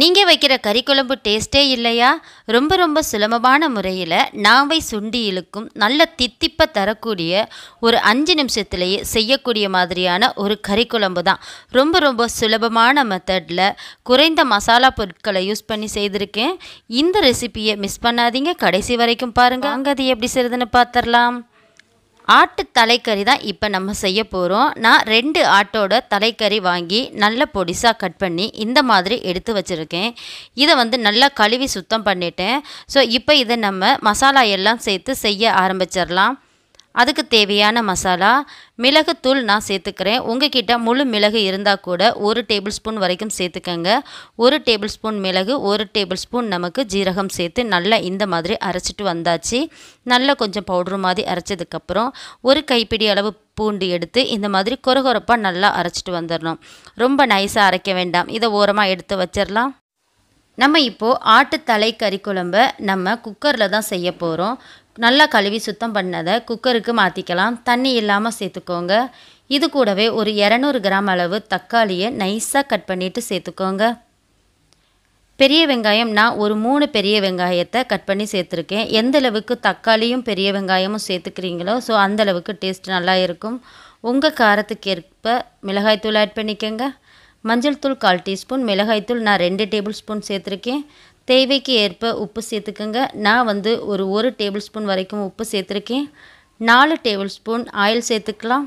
நீங்கள் வைக்கிற கறிக்குழம்பு டேஸ்ட்டே இல்லையா ரொம்ப ரொம்ப சுலபமான முறையில் நாவை சுண்டி இழுக்கும் நல்ல தித்திப்பை தரக்கூடிய ஒரு அஞ்சு நிமிஷத்துலேயே செய்யக்கூடிய மாதிரியான ஒரு கறிக்குழம்பு தான் ரொம்ப ரொம்ப சுலபமான மெத்தடில் குறைந்த மசாலா பொருட்களை யூஸ் பண்ணி செய்திருக்கேன் இந்த ரெசிப்பியை மிஸ் பண்ணாதீங்க கடைசி வரைக்கும் பாருங்கள் அங்கே அது எப்படி செய்யுதுன்னு பார்த்துடலாம் ஆட்டு தலைக்கறி தான் இப்போ நம்ம செய்ய போகிறோம் நான் ரெண்டு ஆட்டோட தலைக்கறி வாங்கி நல்ல பொடிசாக கட் பண்ணி இந்த மாதிரி எடுத்து வச்சுருக்கேன் இதை வந்து நல்லா கழுவி சுத்தம் பண்ணிட்டேன் ஸோ இப்போ இதை நம்ம மசாலா எல்லாம் சேர்த்து செய்ய ஆரம்பிச்சிடலாம் அதுக்கு தேவையான மசாலா மிளகுத்தூள் நான் சேர்த்துக்கிறேன் உங்ககிட்ட முழு மிளகு இருந்தால் கூட ஒரு டேபிள் ஸ்பூன் வரைக்கும் சேர்த்துக்கங்க ஒரு டேபிள் ஸ்பூன் மிளகு ஒரு டேபிள் ஸ்பூன் நமக்கு ஜீரகம் சேர்த்து நல்லா இந்த மாதிரி அரைச்சிட்டு வந்தாச்சு நல்லா கொஞ்சம் பவுட்ரு மாதிரி அரைச்சதுக்கப்புறம் ஒரு கைப்பிடி அளவு பூண்டு எடுத்து இந்த மாதிரி குறகுறப்பாக நல்லா அரைச்சிட்டு வந்துடணும் ரொம்ப நைஸாக அரைக்க வேண்டாம் இதை ஓரமாக எடுத்து வச்சிடலாம் நம்ம இப்போது ஆட்டு தலை கறி குழம்ப நம்ம குக்கரில் தான் செய்ய போகிறோம் நல்லா கழுவி சுத்தம் பண்ணதை குக்கருக்கு மாற்றிக்கலாம் தண்ணி இல்லாமல் சேர்த்துக்கோங்க இது கூடவே ஒரு இரநூறு கிராம் அளவு தக்காளியை நைஸாக கட் பண்ணிவிட்டு சேர்த்துக்கோங்க பெரிய வெங்காயம் நான் ஒரு மூணு பெரிய வெங்காயத்தை கட் பண்ணி சேர்த்துருக்கேன் எந்த அளவுக்கு தக்காளியும் பெரிய வெங்காயமும் சேர்த்துக்கிறீங்களோ ஸோ அந்தளவுக்கு டேஸ்ட் நல்லா இருக்கும் உங்கள் காரத்துக்கேற்ப மிளகாய்த்தூள் ஆட் பண்ணிக்கோங்க மஞ்சள் தூள் கால் டீஸ்பூன் மிளகாய்த்தூள் நான் ரெண்டு டேபிள் ஸ்பூன் சேர்த்துருக்கேன் தேவைக்கு ஏற்ப உப்பு சேர்த்துக்கோங்க நான் வந்து ஒரு ஒரு டேபிள் ஸ்பூன் வரைக்கும் உப்பு சேர்த்துருக்கேன் நாலு டேபிள் ஸ்பூன் ஆயில் சேர்த்துக்கலாம்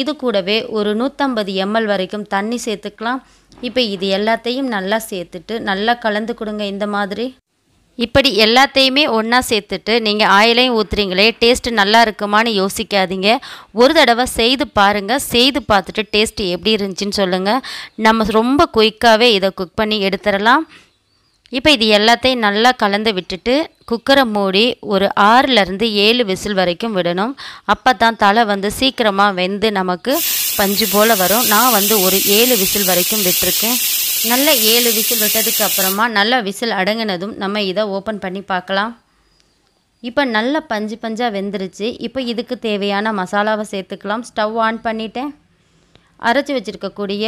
இது கூடவே ஒரு நூற்றம்பது எம்எல் வரைக்கும் தண்ணி சேர்த்துக்கலாம் இப்போ இது எல்லாத்தையும் நல்லா சேர்த்துட்டு நல்லா கலந்து கொடுங்க இந்த மாதிரி இப்படி எல்லாத்தையுமே ஒன்றா சேர்த்துட்டு நீங்கள் ஆயிலையும் ஊற்றுறீங்களே டேஸ்ட்டு நல்லா இருக்குமான்னு யோசிக்காதீங்க ஒரு தடவை செய்து பாருங்கள் செய்து பார்த்துட்டு டேஸ்ட்டு எப்படி இருந்துச்சின்னு சொல்லுங்கள் நம்ம ரொம்ப குயிக்காகவே இதை குக் பண்ணி எடுத்துடலாம் இப்போ இது எல்லாத்தையும் நல்லா கலந்து விட்டுட்டு குக்கரை மூடி ஒரு ஆறுலேருந்து ஏழு விசில் வரைக்கும் விடணும் அப்போ தான் தலை வந்து சீக்கிரமாக வெந்து நமக்கு பஞ்சு போல் வரும் நான் வந்து ஒரு ஏழு விசில் வரைக்கும் விட்டுருக்கேன் நல்ல ஏழு விசில் விட்டதுக்கு அப்புறமா நல்ல விசில் அடங்கினதும் நம்ம இதை ஓப்பன் பண்ணி பார்க்கலாம் இப்போ நல்ல பஞ்சு பஞ்சாக வெந்துருச்சு இப்போ இதுக்கு தேவையான மசாலாவை சேர்த்துக்கலாம் ஸ்டவ் ஆன் பண்ணிவிட்டேன் அரைச்சி வச்சுருக்கக்கூடிய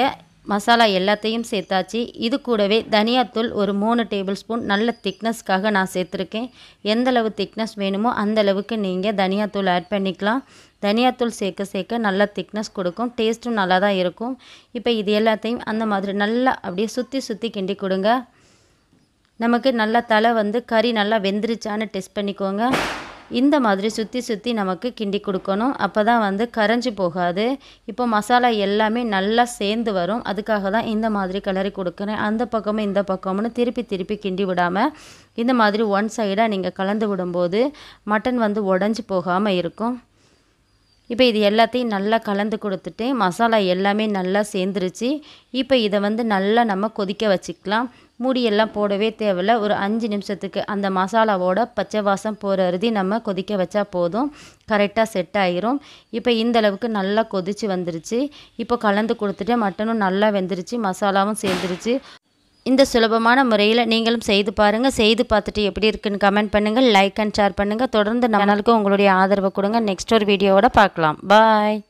மசாலா எல்லாத்தையும் சேர்த்தாச்சு இது கூடவே தனியாத்தூள் ஒரு மூணு டேபிள் ஸ்பூன் நல்ல திக்னஸ்க்காக நான் சேர்த்துருக்கேன் எந்தளவு திக்னஸ் வேணுமோ அந்தளவுக்கு நீங்கள் தனியாத்தூள் ஆட் பண்ணிக்கலாம் தனியாத்தூள் சேர்க்க சேர்க்க நல்லா திக்னஸ் கொடுக்கும் டேஸ்ட்டும் நல்லா தான் இருக்கும் இப்போ இது எல்லாத்தையும் அந்த மாதிரி நல்லா அப்படியே சுற்றி சுற்றி கிண்டி கொடுங்க நமக்கு நல்லா தலை வந்து கறி நல்லா வெந்துருச்சான்னு டெஸ்ட் பண்ணிக்கோங்க இந்த மாதிரி சுற்றி சுற்றி நமக்கு கிண்டி கொடுக்கணும் அப்போ தான் வந்து கரைஞ்சி போகாது இப்போ மசாலா எல்லாமே நல்லா சேர்ந்து வரும் அதுக்காக தான் இந்த மாதிரி கிளறி கொடுக்குறேன் அந்த பக்கமும் இந்த பக்கமும்னு திருப்பி திருப்பி கிண்டி விடாமல் இந்த மாதிரி ஒன் சைடாக நீங்கள் கலந்து விடும்போது மட்டன் வந்து உடஞ்சி போகாமல் இருக்கும் இப்போ இது எல்லாத்தையும் நல்லா கலந்து கொடுத்துட்டு மசாலா எல்லாமே நல்லா சேர்ந்துருச்சு இப்போ இதை வந்து நல்லா நம்ம கொதிக்க வச்சுக்கலாம் மூடியெல்லாம் போடவே தேவையில்ல ஒரு அஞ்சு நிமிஷத்துக்கு அந்த மசாலாவோட பச்சை வாசம் போகிற அருதி நம்ம கொதிக்க வச்சா போதும் கரெக்டாக செட் ஆகிரும் இப்போ இந்தளவுக்கு நல்லா கொதித்து வந்துருச்சு இப்போ கலந்து கொடுத்துட்டு மட்டனும் நல்லா வெந்துருச்சு மசாலாவும் சேர்ந்துருச்சு இந்த சுலபமான முறையில் நீங்களும் செய்து பாருங்கள் செய்து பார்த்துட்டு எப்படி இருக்குன்னு கமெண்ட் பண்ணுங்கள் லைக் அண்ட் ஷேர் பண்ணுங்கள் தொடர்ந்து நம்மளுக்கு உங்களுடைய ஆதரவை கொடுங்க நெக்ஸ்ட் ஒரு வீடியோவோட பார்க்கலாம் பாய்